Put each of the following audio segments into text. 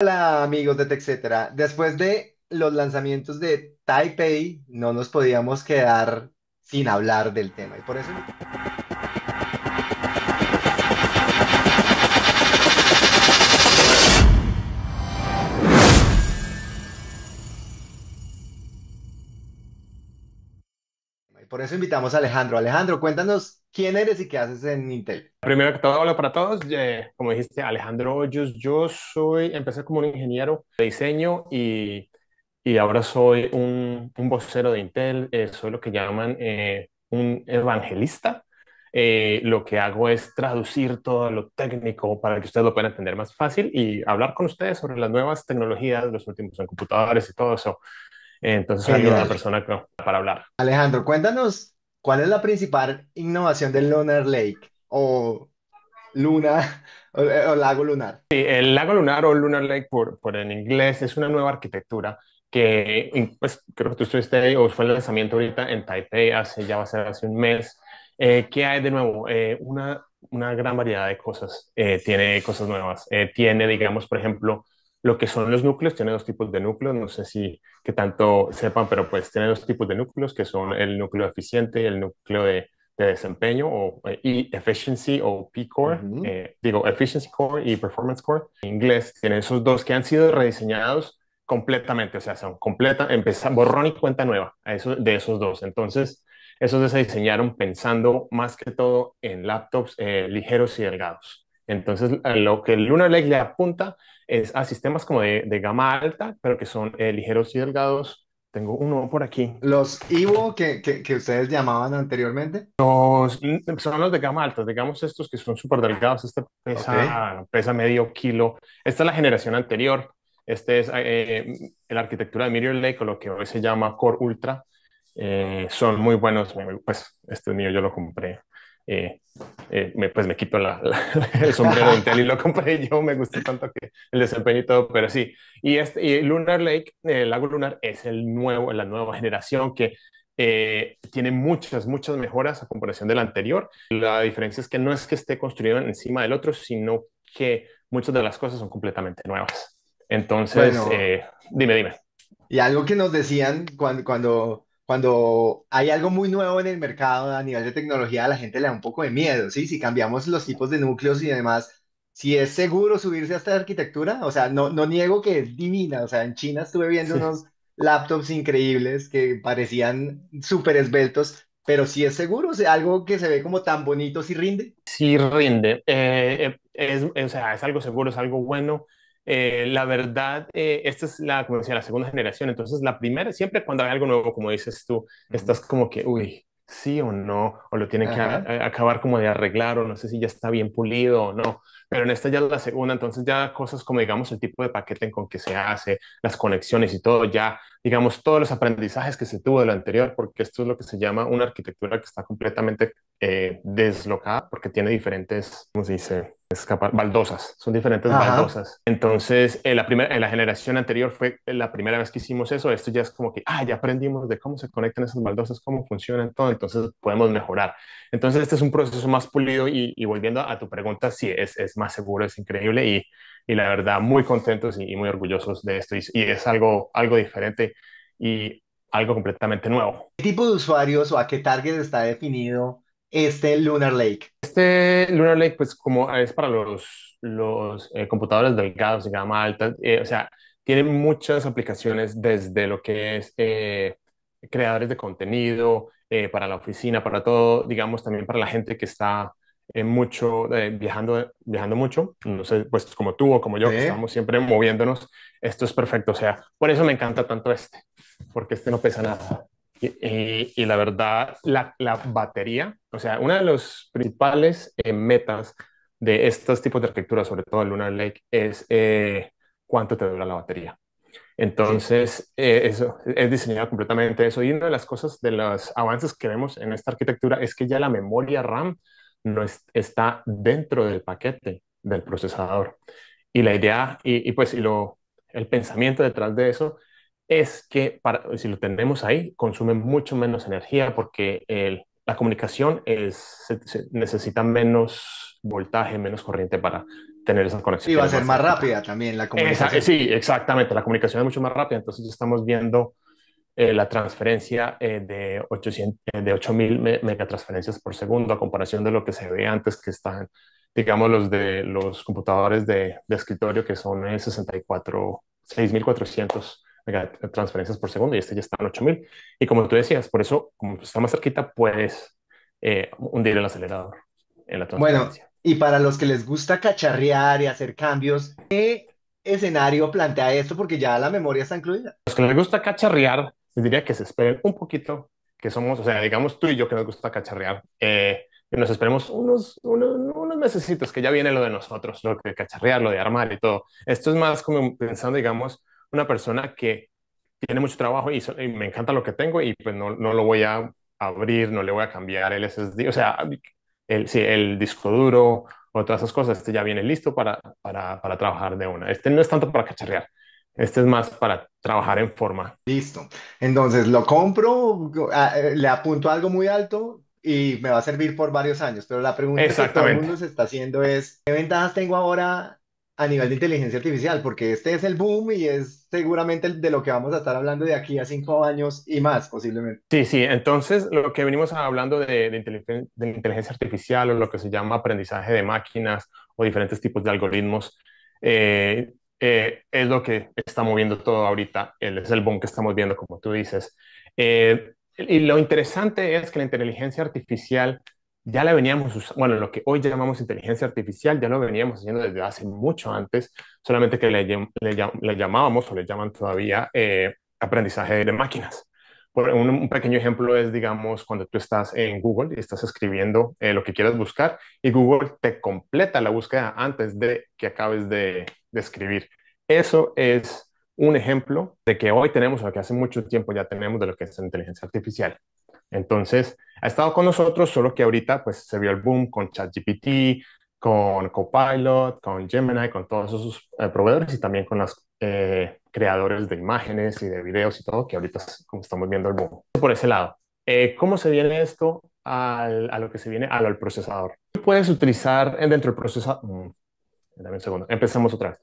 Hola amigos de TechCetera. Después de los lanzamientos de Taipei, no nos podíamos quedar sin hablar del tema. Y por eso... Y por eso invitamos a Alejandro. Alejandro, cuéntanos ¿Quién eres y qué haces en Intel? Primero que todo, hola para todos. como dijiste, Alejandro Hoyos, yo soy, empecé como un ingeniero de diseño y, y ahora soy un, un, vocero de Intel. Eh, soy lo que llaman eh, un evangelista. Eh, lo que hago es traducir todo lo técnico para que ustedes lo puedan entender más fácil y hablar con ustedes sobre las nuevas tecnologías, los últimos en computadores y todo eso. Entonces, soy una persona para hablar. Alejandro, cuéntanos ¿Cuál es la principal innovación del Lunar Lake o Luna o, lago lunar? Sí, el lago lunar o Lunar Lake por, por en inglés es una nueva arquitectura que pues, creo que tú estuviste o fue el lanzamiento ahorita en Taipei hace ya va a ser hace un mes. Eh, ¿Qué hay de nuevo? Eh, una, una gran variedad de cosas. Eh, tiene cosas nuevas. Eh, tiene, digamos, por ejemplo, lo que son los núcleos, tiene dos tipos de núcleos, no sé si que tanto sepan, pero pues tiene dos tipos de núcleos, que son el núcleo eficiente y el núcleo de, desempeño, o eh, efficiency o P-Core, eh, digo, efficiency core y performance core. En inglés tienen esos dos que han sido rediseñados completamente, o sea, son completa, empieza borrón y cuenta nueva de esos dos. Entonces, esos se diseñaron pensando más que todo en laptops eh, ligeros y delgados. Entonces, eh, lo que el Lunar Lake le apunta es a sistemas como de, gama alta, pero que son eh, ligeros y delgados. Tengo uno por aquí. ¿Los Ivo que, ustedes llamaban anteriormente? Los, mm, son los de gama alta, digamos estos que son súper delgados. Este pesa, medio kilo. Esta es la generación anterior. Este es eh, eh la arquitectura de Meteor Lake, o lo que hoy se llama Core Ultra. son muy buenos, pues este mío, yo lo compré eh, eh, me, pues me quito la, el sombrero Intel y lo compré yo, me gustó tanto que el desempeño y todo, pero sí. Y, este, y Lunar Lake, eh, el lago lunar, es el nuevo, la nueva generación que tiene muchas, muchas mejoras a comparación del anterior. La diferencia es que no es que esté construido encima del otro, sino que muchas de las cosas son completamente nuevas. Entonces, dime, dime. Y algo que nos decían cuando, cuando cuando hay algo muy nuevo en el mercado a nivel de tecnología, a la gente le da un poco de miedo, ¿sí? Si cambiamos los tipos de núcleos y demás, si es seguro subirse a esta arquitectura, o sea, no, no niego que es divina, o sea, en China estuve viendo unos laptops increíbles que parecían súper esbeltos, pero si es seguro, o sea, algo que se ve como tan bonito, si rinde. Sí rinde, eh, eh, o sea, es algo seguro, es algo bueno. Eh, la verdad, eh, esta es la, como decía, la segunda generación, entonces la primera, siempre cuando hay algo nuevo, como dices tú, estás como que, uy, sí o no, o lo tienen que acabar como de arreglar, o no sé si ya está bien pulido o no, pero en esta ya es la segunda, entonces ya cosas como, digamos, el tipo de paquete con que se hace, las conexiones y todo, ya, digamos, todos los aprendizajes que se tuvo de lo anterior, porque esto es lo que se llama una arquitectura que está completamente eh, deslocada, porque tiene diferentes, como se dice? escapar, baldosas, son diferentes baldosas. Entonces, en la, primera, en la generación anterior fue la primera vez que hicimos eso, esto ya es como que, ah, ya aprendimos de cómo se conectan esas baldosas, cómo funcionan todo, entonces podemos mejorar. Entonces, este es un proceso más pulido y, volviendo a tu pregunta, sí, es, más seguro, es increíble y, y la verdad, muy contentos y, muy orgullosos de esto y, es algo, algo diferente y algo completamente nuevo. ¿Qué tipo de usuarios o a qué target está definido este Lunar Lake? este Lunar Lake, pues como ah, es para los, eh, computadores delgados de gama alta, eh, o sea, tiene muchas aplicaciones desde lo que es eh, creadores de contenido, para la oficina, para todo, digamos, también para la gente que está mucho, viajando, viajando mucho, no sé, pues como tú o como yo, que estamos siempre moviéndonos, esto es perfecto, o sea, por eso me encanta tanto este, porque este no pesa nada. Eh, y la verdad, la, batería, o sea, una de las principales eh, metas de estos tipos de arquitectura, sobre todo el Lunar Lake, es eh, cuánto te dura la batería. Entonces, eso es diseñado completamente eso. Y una de las cosas, de los avances que vemos en esta arquitectura es que ya la memoria RAM no está dentro del paquete del procesador. Y la idea, y, pues el pensamiento detrás de eso es que para, si lo tenemos ahí, consume mucho menos energía porque el, la comunicación es, necesita menos voltaje, menos corriente para tener esa conexión Y va a ser más, rápida también la comunicación. sí, exactamente, la comunicación es mucho más rápida, entonces estamos viendo eh, la transferencia eh, de 800, eh, de 8000 megatransferencias por segundo a comparación de lo que se ve antes que están digamos los de los computadores de, de escritorio que son 64 6400 transferencias por segundo y este ya está en 8000. Y como tú decías, por eso, como está más cerquita, puedes hundir eh, el acelerador en la transferencia. Bueno, y para los que les gusta cacharrear y hacer cambios, ¿qué escenario plantea esto? Porque ya la memoria está incluida. Los que les gusta cacharrear, les diría que se esperen un poquito, que somos, o sea, digamos tú y yo que nos gusta cacharrear, que eh, nos esperemos unos, unos, unos que ya viene lo de nosotros, lo de cacharrear, lo de armar y todo. Esto es más como pensando, digamos, una persona que tiene mucho trabajo y, me encanta lo que tengo y pues no, no, lo voy a abrir, no le voy a cambiar el SSD, o sea, el, sí, el disco duro o todas esas cosas, este ya viene listo para, para, para trabajar de una. Este no es tanto para cacharrear, este es más para trabajar en forma. Listo. Entonces, lo compro, ah, eh, le apunto algo muy alto y me va a servir por varios años. Pero la pregunta que todo el mundo se está haciendo es, ¿qué ventajas tengo ahora a nivel de inteligencia artificial, porque este es el boom y es seguramente de lo que vamos a estar hablando de aquí a cinco años y más, posiblemente. Sí, sí, entonces lo que venimos hablando de, de, inteligencia, artificial o lo que se llama aprendizaje de máquinas o diferentes tipos de algoritmos, eh, eh, es lo que está moviendo todo ahorita, es el boom que estamos viendo, como tú dices. Eh, y lo interesante es que la inteligencia artificial ya la veníamos usando, bueno, lo que hoy llamamos inteligencia artificial, ya lo veníamos haciendo desde hace mucho antes, solamente que le, llamábamos o le llaman todavía eh, aprendizaje de máquinas. un, pequeño ejemplo es, digamos, cuando tú estás en Google y estás escribiendo eh, lo que quieras buscar y Google te completa la búsqueda antes de que acabes de, de escribir. Eso es un ejemplo de que hoy tenemos, o que hace mucho tiempo ya tenemos de lo que es inteligencia artificial. Entonces, ha estado con nosotros, solo que ahorita pues se vio el boom con ChatGPT, con Copilot, con Gemini, con todos esos eh, proveedores y también con los eh, creadores de imágenes y de videos y todo, que ahorita como estamos viendo el boom. Por ese lado, eh, ¿cómo se viene esto a lo que se viene al, al procesador? Puedes utilizar dentro del procesador... Mm, dame un segundo, empecemos otra vez.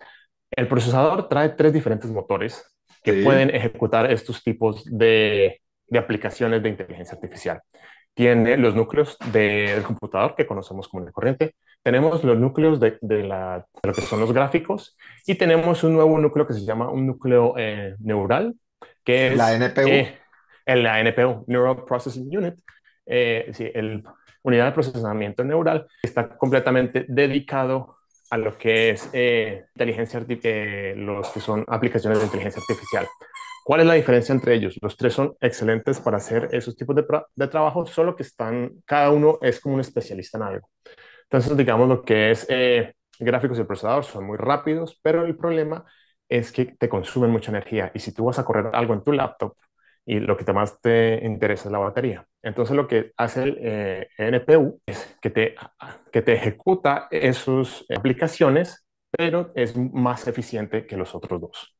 El procesador trae tres diferentes motores que pueden ejecutar estos tipos de, de aplicaciones de inteligencia artificial. Tiene los núcleos del computador que conocemos como el corriente, tenemos los núcleos de, la, lo que son los gráficos y tenemos un nuevo núcleo que se llama un núcleo eh, neural, que es... Eh, la NPU. la NPU, Neural Processing Unit, eh, el unidad de procesamiento neural, está completamente dedicado a lo que es eh, inteligencia los que son aplicaciones de inteligencia artificial. ¿Cuál es la diferencia entre ellos? Los tres son excelentes para hacer esos tipos de, trabajo, solo que están, cada uno es como un especialista en algo. Entonces, digamos lo que es eh, gráficos y procesador son muy rápidos, pero el problema es que te consumen mucha energía y si tú vas a correr algo en tu laptop y lo que más te interesa es la batería. Entonces lo que hace el eh, NPU es que te, que te ejecuta esas eh, aplicaciones, pero es más eficiente que los otros dos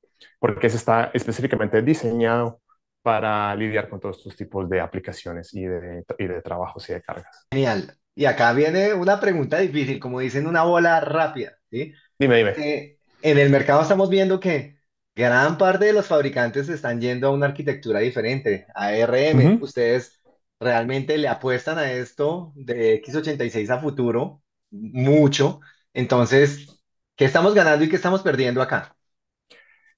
porque eso está específicamente diseñado para lidiar con todos estos tipos de aplicaciones y de, y de trabajos y de cargas. Genial. Y acá viene una pregunta difícil, como dicen, una bola rápida. ¿sí? Dime, dime. Eh, en el mercado estamos viendo que gran parte de los fabricantes están yendo a una arquitectura diferente, a ARM. Ustedes realmente le apuestan a esto de x86 a futuro mucho. Entonces, ¿qué estamos ganando y qué estamos perdiendo acá?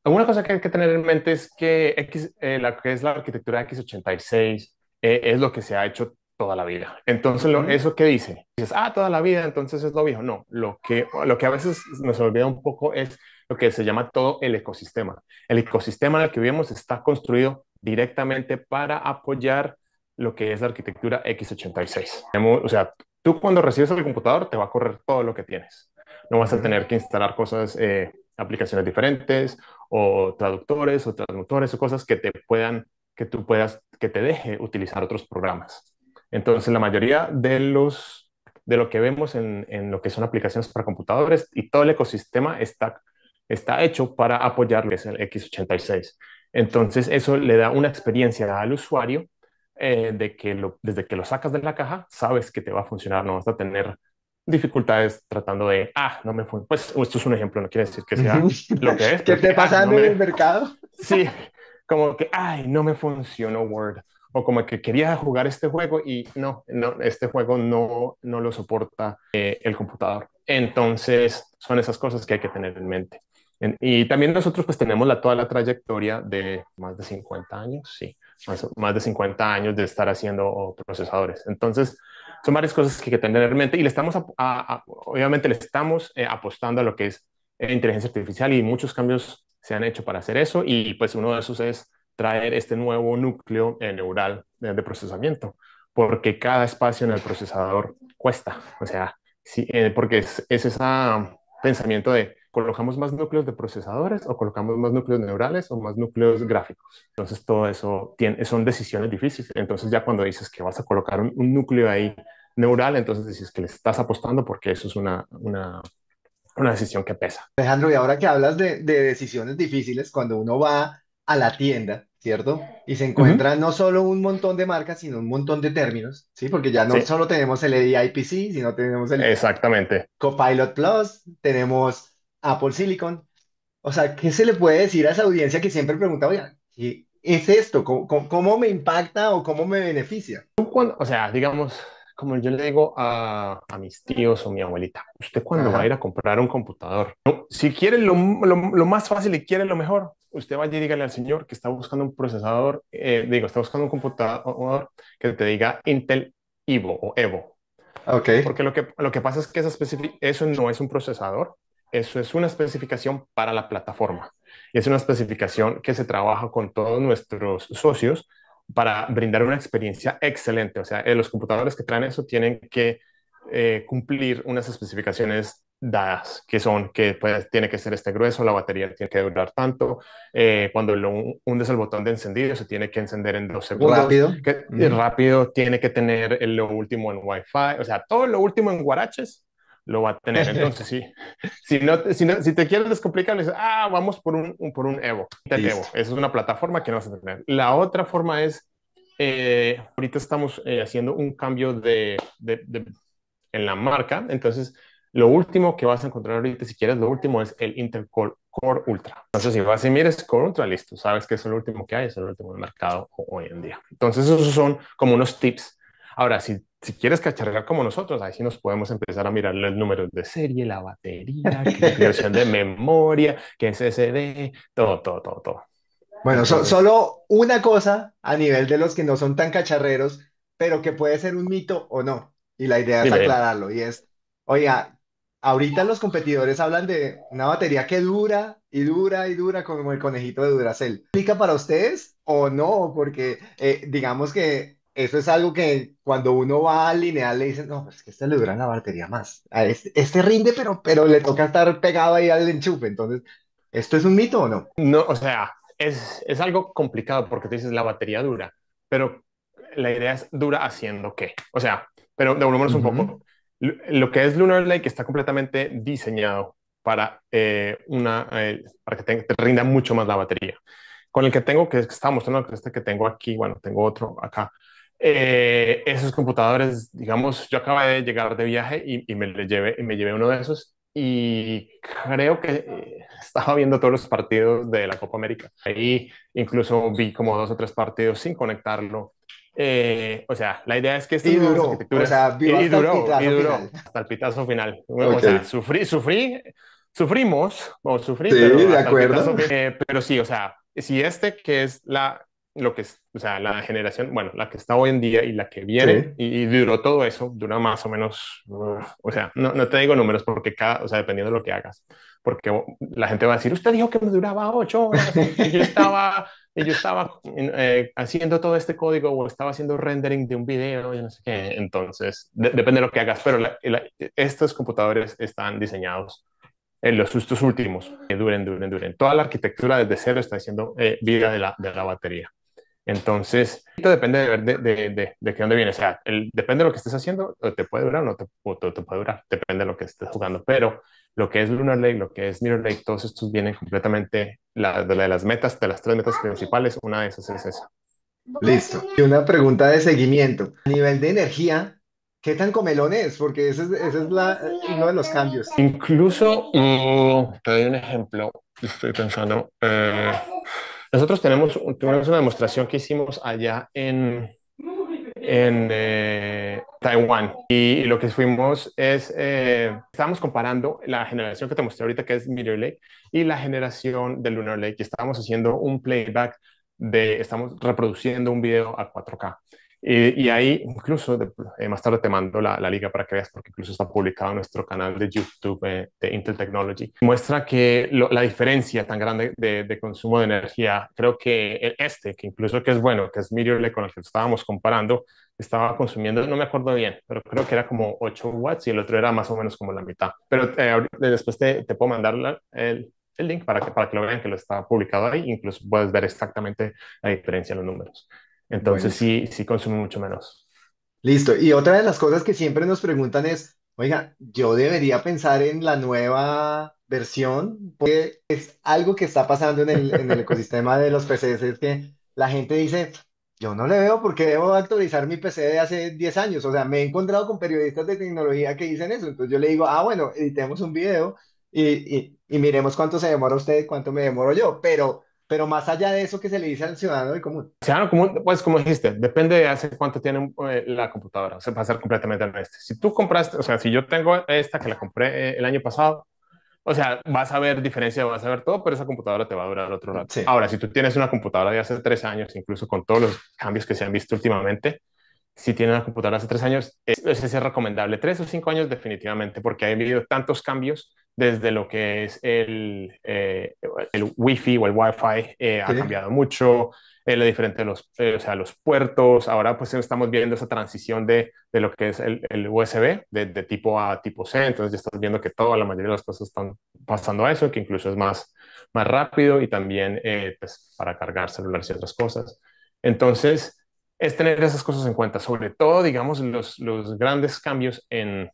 Una cosa que hay que tener en mente es que X, eh, la que es la arquitectura X86 eh, es lo que se ha hecho toda la vida. Entonces, eso qué dice, dices, ah, toda la vida, entonces es lo viejo. No, lo que, lo que a veces nos olvida un poco es lo que se llama todo el ecosistema. El ecosistema en el que vivimos está construido directamente para apoyar lo que es la arquitectura X86. O sea, tú cuando recibes el computador te va a correr todo lo que tienes. No vas a tener que instalar cosas, eh, aplicaciones diferentes o traductores o traductores o cosas que te puedan, que tú puedas, que te deje utilizar otros programas. Entonces, la mayoría de los de lo que vemos en, en lo que son aplicaciones para computadores y todo el ecosistema está, está hecho para apoyar es el x86. Entonces, eso le da una experiencia al usuario eh, de que lo, desde que lo sacas de la caja, sabes que te va a funcionar, no vas a tener dificultades tratando de, ah, no me fue. Pues esto es un ejemplo, no quiere decir que sea lo que es. ¿Qué te ah, pasa en el mercado? Sí, como que, ay, no me funcionó Word. O como que quería jugar este juego y no, no este juego no, no lo soporta eh, el computador. Entonces, son esas cosas que hay que tener en mente. y también nosotros pues tenemos la, toda la trayectoria de más de 50 años, sí, más, más de 50 años de estar haciendo oh, procesadores. Entonces, son varias cosas que hay que tener en mente y le estamos, obviamente le estamos eh, apostando a lo que es eh, inteligencia artificial y muchos cambios se han hecho para hacer eso y pues uno de esos es traer este nuevo núcleo neural de, procesamiento, porque cada espacio en el procesador cuesta, o sea, sí, eh, porque es, es ese um, pensamiento de colocamos más núcleos de procesadores o colocamos más núcleos neurales o más núcleos gráficos. Entonces todo eso son decisiones difíciles. Entonces ya cuando dices que vas a colocar un núcleo ahí neural, entonces dices que le estás apostando porque eso es una, una, una decisión que pesa. Alejandro, y ahora que hablas de, decisiones difíciles, cuando uno va a la tienda, ¿cierto? Y se encuentra no solo un montón de marcas, sino un montón de términos, ¿sí? Porque ya no solo tenemos el EDIPC, sino tenemos el... Exactamente. Copilot Plus, tenemos Apple Silicon. O sea, ¿qué se le puede decir a esa audiencia que siempre pregunta, oye, y es esto? cómo me impacta o cómo me beneficia? o sea, digamos, como yo le digo a, mis tíos o mi abuelita, usted cuando va a ir a comprar un computador, no, si quiere lo, más fácil y quiere lo mejor, usted vaya y dígale al señor que está buscando un procesador, eh, digo, está buscando un computador que te diga Intel Evo o Evo. Okay. Porque lo que, lo que pasa es que esa eso no es un procesador, eso es una especificación para la plataforma. Es una especificación que se trabaja con todos nuestros socios para brindar una experiencia excelente. O sea, eh, los computadores que traen eso tienen que eh, cumplir unas especificaciones dadas, que son que pues, tiene que ser este grueso, la batería tiene que durar tanto, eh, cuando lo hundes el botón de encendido se tiene que encender en dos segundos. Rápido. Rápido, tiene que tener lo último en Wi-Fi, o sea, todo lo último en guaraches lo va a tener. Entonces, sí, si, no, si, no, si, te quieres descomplicar, dices, ah, vamos por un, por un Evo. Evo. Esa es una plataforma que no vas a tener. La otra forma es, eh, ahorita estamos eh, haciendo un cambio de, en la marca, entonces lo último que vas a encontrar ahorita, si quieres, lo último es el Intel Ultra. Entonces, si vas y mires Core Ultra, listo, sabes que es el último que hay, es el último del mercado hoy en día. Entonces, esos son como unos tips Ahora, si, si quieres cacharrear como nosotros, ahí sí nos podemos empezar a mirar los números de serie, la batería, la versión de memoria, que es SSD, todo, todo, todo, todo. Bueno, solo una cosa a nivel de los que no son tan cacharreros, pero que puede ser un mito o no. Y la idea es aclararlo. Y es, oiga, ahorita los competidores hablan de una batería que dura y dura y dura como el conejito de Duracell. ¿Aplica para ustedes o no? Porque eh, digamos que eso es algo que cuando uno va al lineal le dicen, no, pues que este le dura la batería más. Este, rinde, pero, pero le toca estar pegado ahí al enchufe. Entonces, ¿esto es un mito o no? No, o sea, es, algo complicado porque tú dices la batería dura, pero la idea es dura haciendo qué. O sea, pero de un poco. Lo que es Lunar Lake está completamente diseñado para, eh, una, eh, para que te, rinda mucho más la batería con el que tengo, que mostrando que este que tengo aquí, bueno, tengo otro acá, eh, esos computadores, digamos, yo acabé de llegar de viaje y, me, llevé, me llevé uno de esos y creo que eh, estaba viendo todos los partidos de la Copa América. Ahí incluso vi como dos o tres partidos sin conectarlo. Eh, o sea, la idea es que este y duró, o sea, y, duró, y duró hasta el pitazo final. O sea, sufrí, sufrí, sufrimos o sufrí, pero, pero sí, o sea, si este que es la lo que es, o sea, la generación, bueno, la que está hoy en día y la que viene, y, duró todo eso, dura más o menos, uh, o sea, no, no, te digo números porque cada, o sea, dependiendo de lo que hagas, porque la gente va a decir, usted dijo que me duraba ocho horas, y yo estaba, yo estaba eh, haciendo todo este código o estaba haciendo rendering de un video, yo no sé qué, entonces, depende de lo que hagas, pero estos computadores están diseñados en los sustos últimos, que duren, duren, duren. Toda la arquitectura desde cero está haciendo eh, vida de la, de la batería. Entonces, esto depende de, de, de, de, dónde viene. O sea, depende de lo que estés haciendo, eh, te puede durar o no te, puede durar. Depende de lo que estés jugando. Pero lo que es Lunar Lake, lo que es Mirror Lake, todos estos vienen completamente de, las metas, de las tres metas principales. Una de esas es esa. Listo. Y una pregunta de seguimiento. A nivel de energía, ¿qué tan comelón es? Porque ese es, es uno de los cambios. Incluso, mm, te doy un ejemplo. Estoy pensando. Eh, nosotros tenemos, tenemos una demostración que hicimos allá en, en eh, Taiwán. Y, lo que fuimos es, eh, estábamos comparando la generación que te mostré ahorita, que es Meteor Lake, y la generación de Lunar Lake. Y estábamos haciendo un playback de, estamos reproduciendo un video a 4K. Eh, y ahí incluso, eh, más tarde te mando la, la, liga para que veas, porque incluso está publicado en nuestro canal de YouTube eh, de Intel Technology, muestra que la diferencia tan grande de, consumo de energía, creo que este, que incluso que es bueno, que es Meteor con el que estábamos comparando, estaba consumiendo, no me acuerdo bien, pero creo que era como 8 watts y el otro era más o menos como la mitad. Pero después te, puedo mandar el, el link para que, para que lo vean, que lo está publicado ahí, incluso puedes ver exactamente la diferencia en los números. Entonces sí, sí consume mucho menos. Listo. Y otra de las cosas que siempre nos preguntan es, oiga, yo debería pensar en la nueva versión, porque es algo que está pasando en el, en el ecosistema de los PCs, es que la gente dice, yo no le veo porque debo actualizar mi PC de hace 10 años. O sea, me he encontrado con periodistas de tecnología que dicen eso. Entonces yo le digo, ah, bueno, editemos un video y, y, y miremos cuánto se demora usted, cuánto me demoro yo. Pero pero más allá de eso, que se le dice al ciudadano común? Ciudadano común, pues como dijiste, depende de hace cuánto tiene eh, la computadora, o sea, a ser completamente honesto. Si tú compraste, o sea, si yo tengo esta que la compré eh, el año pasado, o sea, vas a ver diferencia, vas a ver todo, pero esa computadora te va a durar otro rato. Ahora, si tú tienes una computadora de hace tres años, incluso con todos los cambios que se han visto últimamente, si tienes una computadora hace tres años, es, es recomendable tres o cinco años definitivamente, porque ha habido tantos cambios desde lo que es el, eh, el Wi-Fi o el Wi-Fi eh, ha cambiado mucho, eh, lo diferente de los, eh, sea, los puertos, ahora pues estamos viendo esa transición de, lo que es el, USB, de, tipo A a tipo C, entonces ya estás viendo que toda la mayoría de las cosas están pasando a eso, que incluso es más, más rápido y también pues, para cargar celulares y otras cosas. Entonces, es tener esas cosas en cuenta, sobre todo, digamos, los grandes cambios en,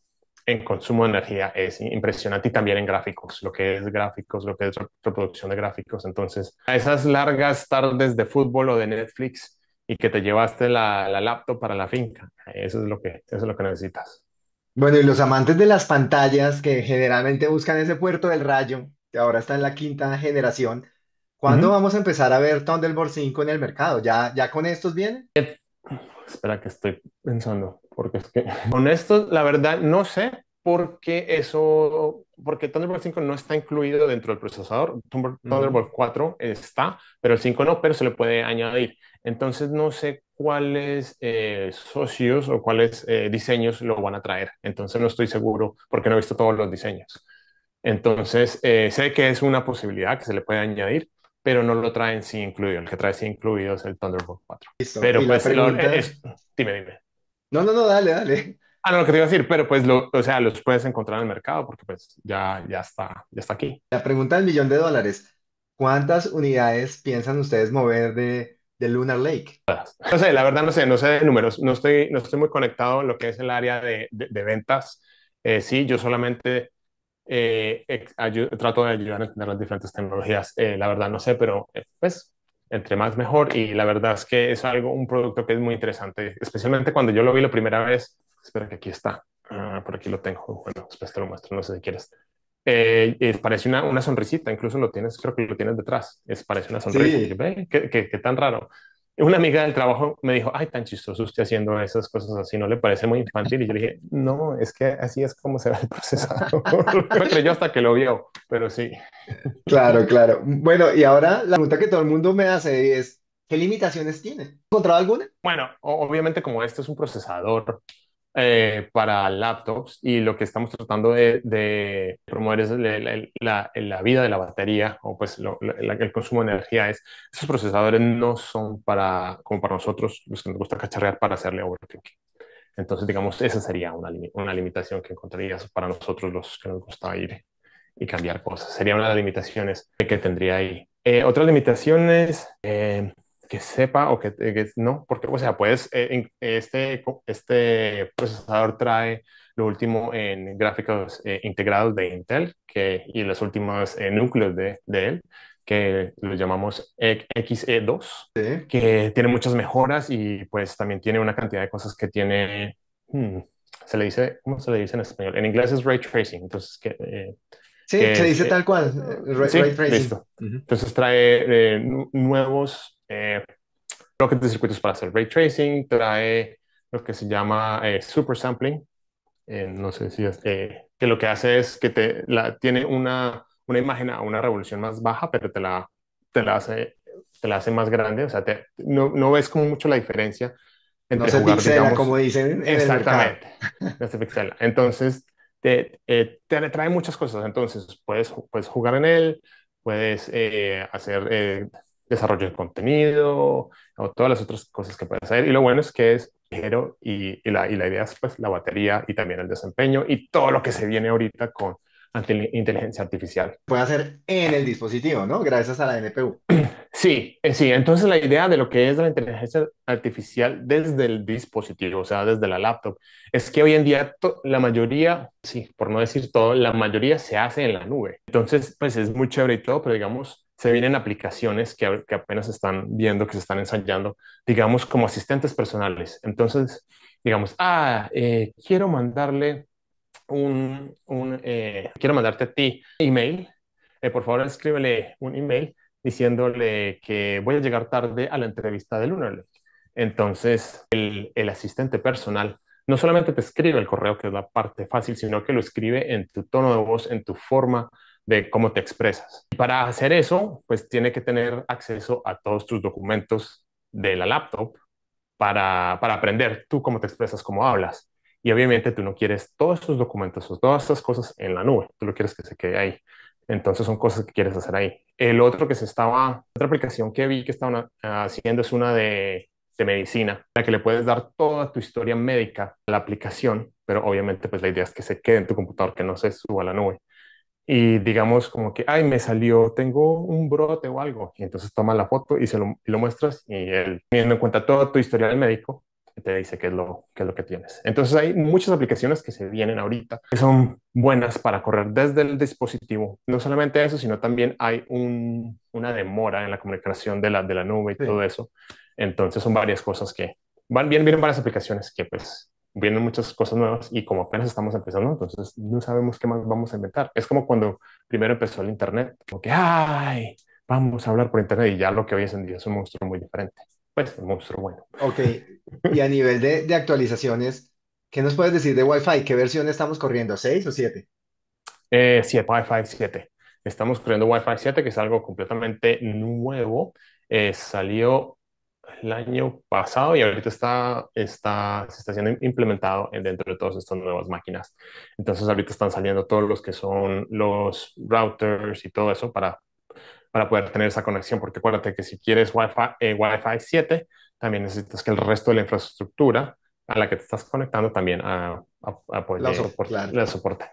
en consumo de energía es impresionante y también en gráficos, lo que es gráficos, lo que es reproducción de gráficos. Entonces, a esas largas tardes de fútbol o de Netflix y que te llevaste la, laptop para la finca, eso es lo que, es lo que necesitas. Bueno, y los amantes de las pantallas que generalmente buscan ese puerto del rayo, que ahora está en la quinta generación, ¿cuándo vamos a empezar a ver Thunderbolt 5 en el mercado? ¿Ya, ya con estos bien espera que estoy pensando porque es que... Honesto, la verdad, no sé por qué eso, porque Thunderbolt 5 no está incluido dentro del procesador, Thunderbolt 4 está, pero el 5 no, pero se le puede añadir. Entonces no sé cuáles eh, socios o cuáles eh, diseños lo van a traer. Entonces no estoy seguro porque no he visto todos los diseños. Entonces eh, sé que es una posibilidad que se le puede añadir, pero no lo traen sin incluido. El que trae sin incluido es el Thunderbolt 4. Pero pues es... dime, dime. No, no, no, dale, dale. Ah, no, lo que te iba a decir, pero pues, lo, o sea, los puedes encontrar en el mercado porque pues ya, ya, está, ya está aquí. La pregunta del millón de dólares, ¿cuántas unidades piensan ustedes mover de, Lunar Lake? No sé, la verdad no sé, no sé de números, no estoy, no estoy muy conectado en lo que es el área de, de, ventas. Eh, sí, yo solamente eh, trato de ayudar a entender las diferentes tecnologías. Eh, la verdad no sé, pero pues entre más mejor y la verdad es que es algo, un producto que es muy interesante, especialmente cuando yo lo vi la primera vez, espera que aquí está, ah, por aquí lo tengo, bueno, después pues te lo muestro, no sé si quieres. Eh, parece una, una, sonrisita, incluso lo tienes, creo que lo tienes detrás, es, parece una sonrisa, qué tan raro, una amiga del trabajo me dijo, ay, tan chistoso usted haciendo esas cosas así, ¿no le parece muy infantil? Y yo le dije, no, es que así es como se ve el procesador. lo creyó hasta que lo vio, pero sí. Claro, claro. Bueno, y ahora la pregunta que todo el mundo me hace es, ¿qué limitaciones tiene? ¿Encontrado alguna? Bueno, obviamente como esto es un procesador eh, para laptops y lo que estamos tratando de, promover es la, vida de la batería o pues el consumo de energía es esos procesadores no son para como para nosotros los que nos gusta cacharrear para hacerle overclocking entonces digamos esa sería una, una limitación que encontrarías para nosotros los que nos gusta ir y cambiar cosas sería una de las limitaciones que tendría ahí eh, otras limitaciones eh, que sepa o eh, que, no, porque, o sea, puedes, eh, este, este procesador trae lo último en gráficos eh, integrados de Intel que, y los últimos núcleos de, de, él, que lo llamamos e, XE2, que tiene muchas mejoras y pues también tiene una cantidad de cosas que tiene, hmm, se le dice, ¿cómo se le dice en español? En inglés es ray tracing, entonces que... sí, se dice tal cual, ray, tracing. Entonces trae nuevos eh, bloques de este circuitos para hacer ray tracing, trae lo que se llama eh, super sampling, eh, no sé si es, que lo que hace es que te, la, tiene una, una imagen a una revolución más baja, pero te la, te la, hace, te la hace más grande, o sea, no, no ves como mucho la diferencia entonces se como dicen. exactamente, Entonces, te, eh, te, trae muchas cosas. Entonces, puedes, puedes jugar en él, puedes hacer desarrollo de contenido, o todas las otras cosas que puedes hacer. Y lo bueno es que es ligero y, la, idea es pues la batería y también el desempeño y todo lo que se viene ahorita con inteligencia artificial. Puede hacer en el dispositivo, ¿no? Gracias a la NPU. Sí, sí. Entonces la idea de lo que es la inteligencia artificial desde el dispositivo, o sea, desde la laptop, es que hoy en día la mayoría, sí, por no decir todo, la mayoría se hace en la nube. Entonces, pues es muy chévere y todo, pero digamos, se vienen aplicaciones que, que, apenas están viendo, que se están ensayando, digamos, como asistentes personales. Entonces, digamos, ah, eh, quiero mandarle un, un eh, quiero mandarte a ti email, eh, por favor escríbele un email diciéndole que voy a llegar tarde a la entrevista de lunes. Entonces, el, el asistente personal no solamente te escribe el correo, que es la parte fácil, sino que lo escribe en tu tono de voz, en tu forma de cómo te expresas. Y para hacer eso, pues tiene que tener acceso a todos tus documentos de la laptop para, aprender tú cómo te expresas, cómo hablas. Y obviamente tú no quieres todos esos documentos o todas esas cosas en la nube, tú lo quieres que se quede ahí. Entonces son cosas que quieres hacer ahí. El otro que se estaba, otra aplicación que vi que estaban ah, haciendo es una de, de medicina, la que le puedes dar toda tu historia médica a la aplicación, pero obviamente pues la idea es que se quede en tu computador, que no se suba a la nube y digamos como que, ay, me salió, tengo un brote o algo, y entonces toma la foto y se lo, y lo muestras y él, teniendo en cuenta todo tu historial médico, te dice qué es, lo, qué es lo que tienes. Entonces hay muchas aplicaciones que se vienen ahorita que son buenas para correr desde el dispositivo. No solamente eso, sino también hay una demora en la comunicación de la, de la nube y todo eso. Entonces son varias cosas que van bien, vienen varias aplicaciones que pues vienen muchas cosas nuevas y como apenas estamos empezando, entonces no sabemos qué más vamos a inventar. Es como cuando primero empezó el Internet, como que, ay, vamos a hablar por Internet y ya lo que hoy es en día es un monstruo muy diferente. Pues un monstruo bueno. Ok, y a nivel de, actualizaciones, ¿qué nos puedes decir de Wi-Fi? ¿Qué versión estamos corriendo? seis o siete Eh, 7, Wi-Fi 7. Estamos corriendo Wi-Fi 7, que es algo completamente nuevo. Eh, salió el año pasado y ahorita está, está, se está siendo implementado dentro de todas estas nuevas máquinas. Entonces ahorita están saliendo todos los que son los routers y todo eso para, para poder tener esa conexión, porque acuérdate que si quieres Wi-Fi, 7, eh, también necesitas que el resto de la infraestructura a la que te estás conectando también a, a, la, soporte,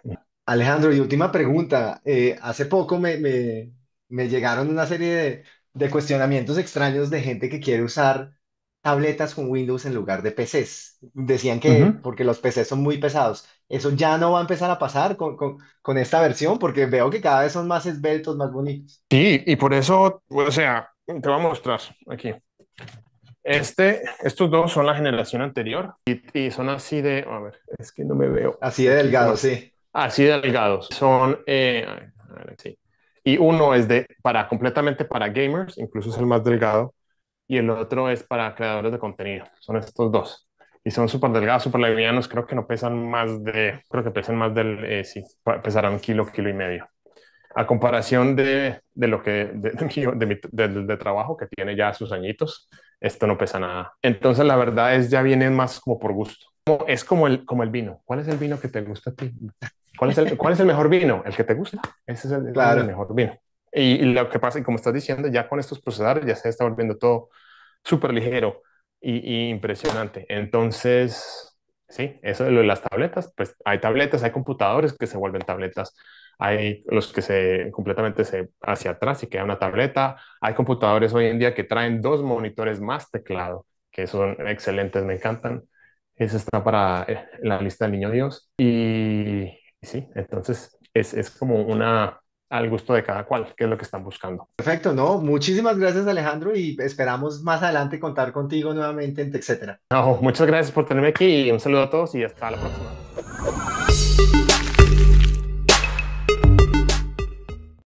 Alejandro, y última pregunta. Eh, hace poco me, me, me llegaron una serie de de cuestionamientos extraños de gente que quiere usar tabletas con Windows en lugar de PCs. Decían que porque los PCs son muy pesados. Eso ya no va a empezar a pasar con, con, esta versión porque veo que cada vez son más esbeltos, más bonitos. Sí, y por eso, o sea, te voy a mostrar aquí. Este, estos dos son la generación anterior y, y son así de, a ver, es que no me veo. Así de delgados, sí. Así de delgados. Son, eh, a ver, sí y uno es de, para completamente para gamers, incluso es el más delgado, y el otro es para creadores de contenido. Son estos dos. Y son súper delgados, súper livianos, creo que no pesan más de, creo que pesan más del, eh, sí, pesarán kilo, kilo y medio. A comparación de, de lo que, de, de, mi, de, trabajo que tiene ya sus añitos, esto no pesa nada. Entonces la verdad es, ya vienen más como por gusto. Es como el, como el vino. ¿Cuál es el vino que te gusta a ti? ¿Cuál es el, mejor vino? El que te gusta. Ese es el, mejor vino. Y, lo que pasa, y como estás diciendo, ya con estos procesadores ya se está volviendo todo súper ligero y, impresionante. Entonces, sí, eso de, de las tabletas, pues hay tabletas, hay computadores que se vuelven tabletas, hay los que se completamente se hacia atrás y queda una tableta, hay computadores hoy en día que traen dos monitores más teclado, que son excelentes, me encantan. Ese está para eh, la lista del niño Dios. Y Sí, entonces es, como una, al gusto de cada cual, que es lo que están buscando. Perfecto, no, muchísimas gracias Alejandro y esperamos más adelante contar contigo nuevamente Etcétera. No, muchas gracias por tenerme aquí y un saludo a todos y hasta la próxima.